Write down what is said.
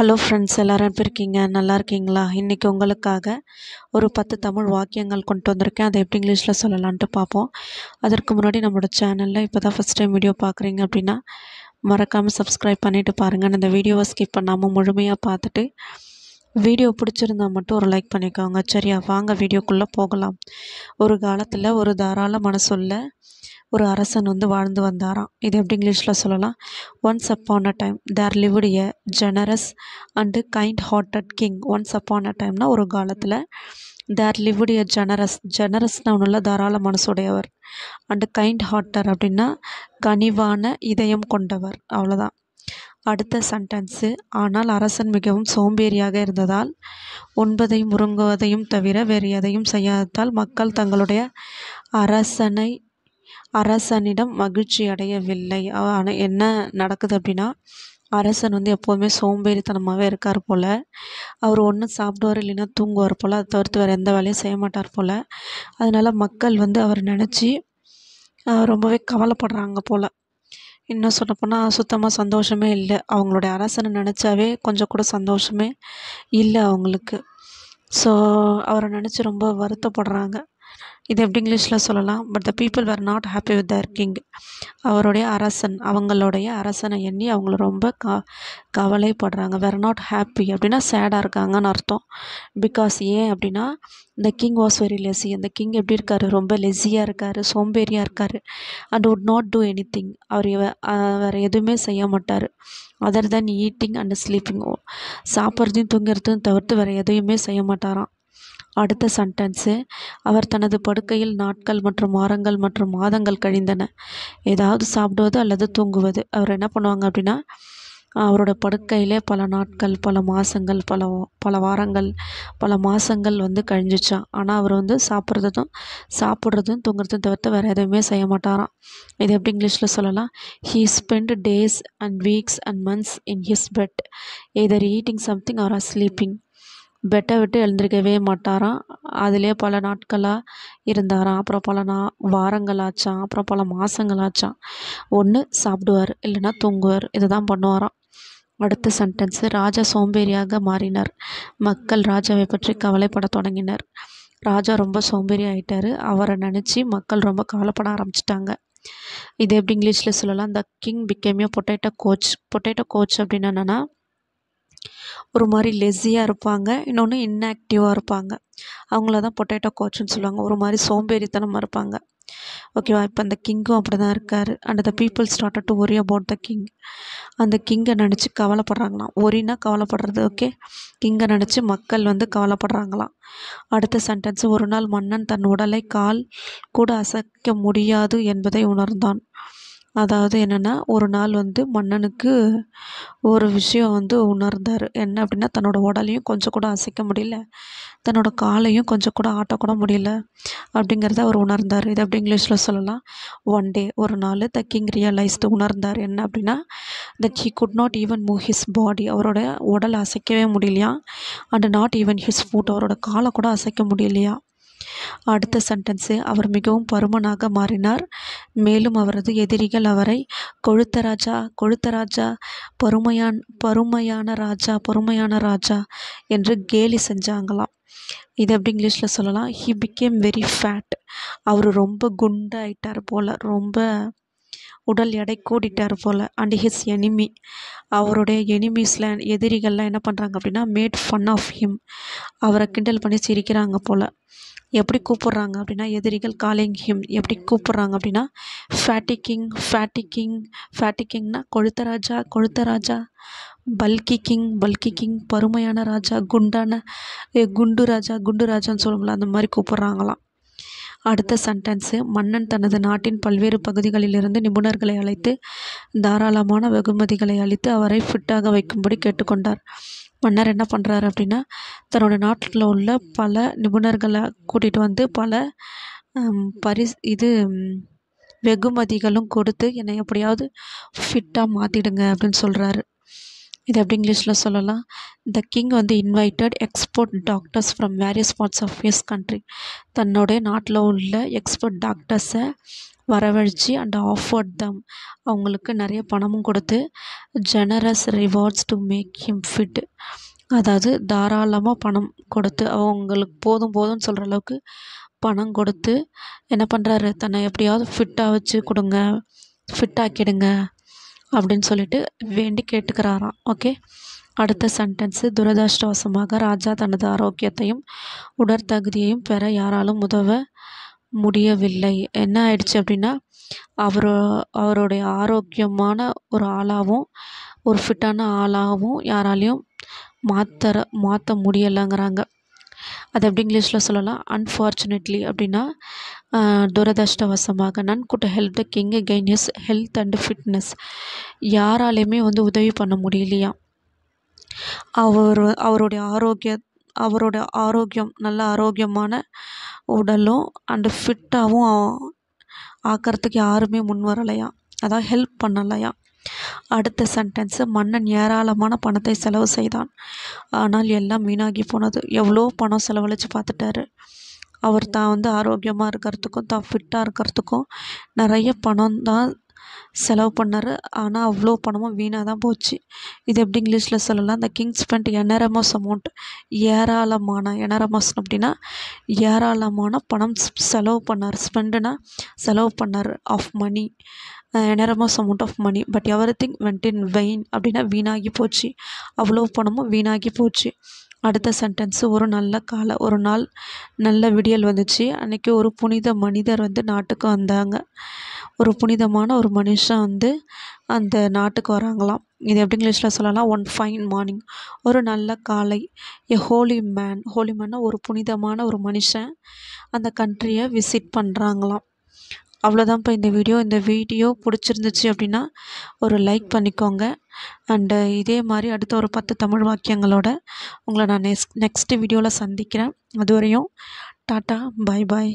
hello friends எல்லோரும் எப்படி இருக்கீங்க நல்லா இருக்கீங்களா இன்றைக்கி உங்களுக்காக ஒரு பத்து தமிழ் வாக்கியங்கள் கொண்டு வந்திருக்கேன் அதை எப்படி இங்கிலீஷில் சொல்லலான்ட்டு பார்ப்போம் அதற்கு முன்னாடி நம்மளோட சேனலில் இப்போ தான் ஃபஸ்ட் டைம் வீடியோ பார்க்குறீங்க அப்படின்னா மறக்காமல் சப்ஸ்கிரைப் பண்ணிவிட்டு பாருங்கள் இந்த வீடியோவை ஸ்கிப் பண்ணாமல் முழுமையாக பார்த்துட்டு வீடியோ பிடிச்சிருந்தா மட்டும் ஒரு லைக் பண்ணிக்கோங்க சரியா வாங்க வீடியோக்குள்ளே போகலாம் ஒரு காலத்தில் ஒரு தாராள மனசுள்ள ஒரு அரசன் வந்து வாழ்ந்து வந்தாராம் இது எப்படி இங்கிலீஷில் சொல்லலாம் once upon a time there lived a generous and kind hearted king once upon a டைம்னா ஒரு காலத்தில் தேர் லிவ்டு எ ஜெனரஸ் ஜெனரஸ்னா ஒன்றும் தாராள மனசுடையவர் அண்டு கைண்ட் ஹார்ட்டர் அப்படின்னா கனிவான இதயம் கொண்டவர் அவ்வளோதான் அடுத்த சென்டென்ஸு ஆனால் அரசன் மிகவும் சோம்பேறியாக இருந்ததால் ஒன்பதையும் உறங்குவதையும் தவிர வேறு எதையும் செய்யாததால் மக்கள் தங்களுடைய அரசனை அரசனிடம் மகிழ்ச்சி அடையவில்லை என்ன நடக்குது அப்படின்னா அரசன் வந்து எப்போதுமே சோம்பேறித்தனமாகவே இருக்கார் போல் அவர் ஒன்று சாப்பிடுவார் இல்லைன்னா தூங்குவார் போல் அதை தவிர்த்து வேறு எந்த வேலையும் செய்ய மாட்டார் போல் அதனால் மக்கள் வந்து அவர் நினச்சி ரொம்பவே கவலைப்படுறாங்க போல் இன்னும் சொல்லப்போனால் சுத்தமாக சந்தோஷமே இல்லை அவங்களுடைய அரசனை நினச்சாவே கொஞ்சம் கூட சந்தோஷமே இல்லை அவங்களுக்கு ஸோ அவரை நினச்சி ரொம்ப வருத்தப்படுறாங்க இது எப்படி இங்கிலீஷில் சொல்லலாம் but the people were not happy with their king அவருடைய அரசன் அவங்களுடைய அரசனை எண்ணி அவங்கள ரொம்ப க கவலைப்படுறாங்க வேர் நாட் ஹாப்பி அப்படின்னா சேடாக இருக்காங்கன்னு அர்த்தம் பிகாஸ் ஏன் அப்படின்னா இந்த கிங் வாஸ் வெரி லெஸி அந்த கிங் எப்படி இருக்கார் ரொம்ப லெஸியாக இருக்கார் சோம்பேறியாக இருக்கார் and would not do anything அவர் வேறு எதுவுமே செய்ய மாட்டார் other than eating and sleeping சாப்பிட்றதையும் தூங்கிறதையும் தவிர்த்து வேறு எதையுமே செய்ய மாட்டாராம் அடுத்த சென்டென்ஸு அவர் தனது படுக்கையில் நாட்கள் மற்றும் வாரங்கள் மற்றும் மாதங்கள் கழிந்தன ஏதாவது சாப்பிடுவது அல்லது தூங்குவது அவர் என்ன பண்ணுவாங்க அப்படின்னா அவரோட படுக்கையிலே பல நாட்கள் பல மாதங்கள் பல பல வாரங்கள் பல மாதங்கள் வந்து கழிஞ்சிச்சான் ஆனால் அவர் வந்து சாப்பிட்றதும் சாப்பிட்றதும் தூங்குறதும் தவிர்த்து வேறு எதுவுமே செய்ய மாட்டாராம் இது எப்படி இங்கிலீஷில் சொல்லலாம் he spend days and weeks and months in his bed either eating something or or sleeping பெட்டை விட்டு எழுந்திருக்கவே மாட்டாராம் அதிலே பல நாட்களாக இருந்தாராம் அப்புறம் பல நா வாரங்களாச்சாம் அப்புறம் பல மாதங்களாச்சாம் ஒன்று சாப்பிடுவார் இல்லைன்னா தூங்குவார் இதை தான் பண்ணுவாராம் அடுத்த சென்டென்ஸு ராஜா சோம்பேறியாக மாறினார் மக்கள் ராஜாவை பற்றி கவலைப்பட தொடங்கினர் ராஜா ரொம்ப சோம்பேறி ஆகிட்டார் அவரை நினச்சி மக்கள் ரொம்ப கவலைப்பட ஆரம்பிச்சிட்டாங்க இது எப்படி இங்கிலீஷில் சொல்லலாம் the king became a potato couch potato couch அப்படின்னு என்னென்னா ஒரு மாதிரி லெஸியாக இருப்பாங்க இன்னொன்று இன்ஆக்டிவாக இருப்பாங்க அவங்கள தான் பொட்டேட்டோ கோச்சுன்னு சொல்லுவாங்க ஒரு மாதிரி சோம்பேறித்தனமாக இருப்பாங்க ஓகேவா இப்போ அந்த கிங்கும் அப்படி தான் இருக்கார் and the people start to worry about the king அந்த கிங்கை நினச்சி கவலைப்படுறாங்களாம் ஒரினா கவலைப்படுறது ஓகே கிங்கை நினச்சி மக்கள் வந்து கவலைப்படுறாங்களாம் அடுத்த சென்டென்ஸ் ஒரு நாள் மன்னன் தன் உடலை கால் கூட அசைக்க முடியாது என்பதை உணர்ந்தான் அதாவது என்னென்னா ஒரு நாள் வந்து மன்னனுக்கு ஒரு விஷயம் வந்து உணர்ந்தார் என்ன அப்படின்னா தன்னோட உடலையும் கொஞ்சம் கூட அசைக்க முடியல தன்னோட காலையும் கொஞ்சம் கூட ஆட்டக்கூட முடியல அப்படிங்கிறத அவர் உணர்ந்தார் இது அப்படி இங்கிலீஷில் சொல்லலாம் ஒன் டே ஒரு நாள் த கிங் ரியலைஸ்டு உணர்ந்தார் என்ன அப்படின்னா that he could not even move his body அவரோட உடல் அசைக்கவே முடியலையா and not even his foot அவரோட காலை கூட அசைக்க முடியலையா அடுத்த சென்டென்ஸு அவர் மிகவும் பருமனாக மாறினார் மேலும் அவரது எதிரிகள் அவரை கொழுத்த ராஜா கொழுத்த ராஜா பருமையான் பருமையான ராஜா பொறுமையான ராஜா என்று கேலி செஞ்சாங்களாம் இது எப்படி இங்கிலீஷில் சொல்லலாம் ஹி பிகேம் வெரி ஃபேட் அவர் ரொம்ப குண்டாயிட்டார் போல் ரொம்ப உடல் எடை கூடிட்டார் போல் அண்ட் ஹிஸ் எனிமி அவருடைய எனிமீஸில் எதிரிகள்லாம் என்ன பண்ணுறாங்க அப்படின்னா மேட் ஃபன் ஆஃப் ஹிம் அவரை கிண்டல் பண்ணி சிரிக்கிறாங்க போல் எப்படி கூப்பிட்றாங்க அப்படின்னா எதிரிகள் காலிங் ஹிம் எப்படி கூப்பிட்றாங்க அப்படின்னா ஃபேட்டிக்கிங் ஃபேட்டிக்கிங் ஃபேட்டிக்கிங்னா கொழுத்த ராஜா கொழுத்த ராஜா பல்கி கிங் பல்கி கிங் பருமையான ராஜா குண்டான குண்டு ராஜா குண்டு ராஜான்னு சொல்லுவோம்ல அந்த மாதிரி கூப்பிட்றாங்களாம் அடுத்த சென்டென்ஸு மன்னன் தனது நாட்டின் பல்வேறு பகுதிகளிலிருந்து நிபுணர்களை அழைத்து தாராளமான வெகுமதிகளை அளித்து அவரை ஃபிட்டாக வைக்கும்படி கேட்டுக்கொண்டார் மன்னர் என்ன பண்ணுறாரு அப்படின்னா தன்னோட நாட்டில் உள்ள பல நிபுணர்களை கூட்டிகிட்டு வந்து பல பரிசு இது வெகுமதிகளும் கொடுத்து என்னை எப்படியாவது ஃபிட்டாக மாற்றிடுங்க அப்படின்னு சொல்கிறாரு இது எப்படி இங்கிலீஷில் சொல்லலாம் த கிங் வந்து invited expert doctors from various parts of his country தன்னுடைய நாட்டில் உள்ள எக்ஸ்போர்ட் டாக்டர்ஸை வரவழைச்சி அண்ட் ஆஃபர்ட் தம் அவங்களுக்கு நிறைய பணமும் கொடுத்து generous rewards to make him fit அதாவது தாராளமாக பணம் கொடுத்து அவங்களுக்கு போதும் போதும்னு சொல்கிற அளவுக்கு பணம் கொடுத்து என்ன பண்ணுறாரு தன்னை எப்படியாவது ஃபிட்டாக வச்சு கொடுங்க ஃபிட்டாக்கிடுங்க அப்படின்னு சொல்லிட்டு வேண்டி கேட்டுக்கிறாராம் ஓகே அடுத்த சென்டென்ஸு துரதாஷ்டவசமாக ராஜா தனது ஆரோக்கியத்தையும் உடற்தகுதியையும் பெற யாராலும் உதவ முடியவில்லை என்ன ஆயிடுச்சு அப்படின்னா அவரோ அவருடைய ஆரோக்கியமான ஒரு ஆளாகவும் ஒரு ஃபிட்டான ஆளாகவும் யாராலையும் மாற்ற மாற்ற முடியலைங்கிறாங்க அது அப்படி இங்கிலீஷில் சொல்லலாம் அன்ஃபார்ச்சுனேட்லி அப்படின்னா துரதிருஷ்டவசமாக none could help the king gain his health and fitness யாராலையுமே வந்து உதவி பண்ண முடியலையா அவர் அவருடைய ஆரோக்கிய அவரோட ஆரோக்கியம் நல்ல ஆரோக்கியமான உடலும் அண்டு ஃபிட்டாகவும் ஆக்கிறதுக்கு யாருமே முன் வரலையா அதான் ஹெல்ப் பண்ணலையா அடுத்த சென்டென்ஸு மன்னன் ஏராளமான பணத்தை செலவு செய்தான் ஆனால் எல்லாம் வீணாகி போனது எவ்வளோ பணம் செலவழித்து பார்த்துட்டாரு அவர் தான் வந்து ஆரோக்கியமாக இருக்கிறதுக்கும் தான் ஃபிட்டாக இருக்கிறதுக்கும் நிறைய பணம் தான் செலவு பண்ணார் ஆனால் அவ்வளோ பணமும் வீணாக தான் போச்சு இது எப்படி இங்கிலீஷில் சொல்லலாம் அந்த கிங் ஸ்பெண்ட் எனரமஸ் அமௌண்ட் ஏராளமான எனரமஸ் அப்படின்னா ஏராளமான பணம் செலவு பண்ணார் ஸ்பெண்டுனா செலவு பண்ணார் ஆஃப் மணி நேரமாக amount of money but everything went in vain அப்படின்னா வீணாகி போச்சு அவ்வளோ பணமும் வீணாகி போச்சு அடுத்த சென்டென்ஸு ஒரு நல்ல காலை ஒரு நாள் நல்ல விடியல் வந்துச்சு அன்றைக்கி ஒரு புனித மனிதர் வந்து நாட்டுக்கு வந்தாங்க ஒரு புனிதமான ஒரு மனுஷன் வந்து அந்த நாட்டுக்கு வராங்களாம் இது எப்படி இங்கிலீஷில் சொல்லலாம் ஒன் ஃபைன் மார்னிங் ஒரு நல்ல காலை எ ஹோலி மேன் ஹோலி மேன்னா ஒரு புனிதமான ஒரு மனுஷன் அந்த கண்ட்ரியை விசிட் பண்ணுறாங்களாம் அவ்வளோதான்ப்பா இந்த வீடியோ இந்த வீடியோ பிடிச்சிருந்துச்சு அப்படின்னா ஒரு லைக் பண்ணிக்கோங்க அண்டு இதே மாதிரி அடுத்த ஒரு பத்து தமிழ் வாக்கியங்களோட உங்களை நான் நெக்ஸ்ட் நெக்ஸ்ட்டு வீடியோவில் சந்திக்கிறேன் அதுவரையும் டாட்டா பாய் பாய்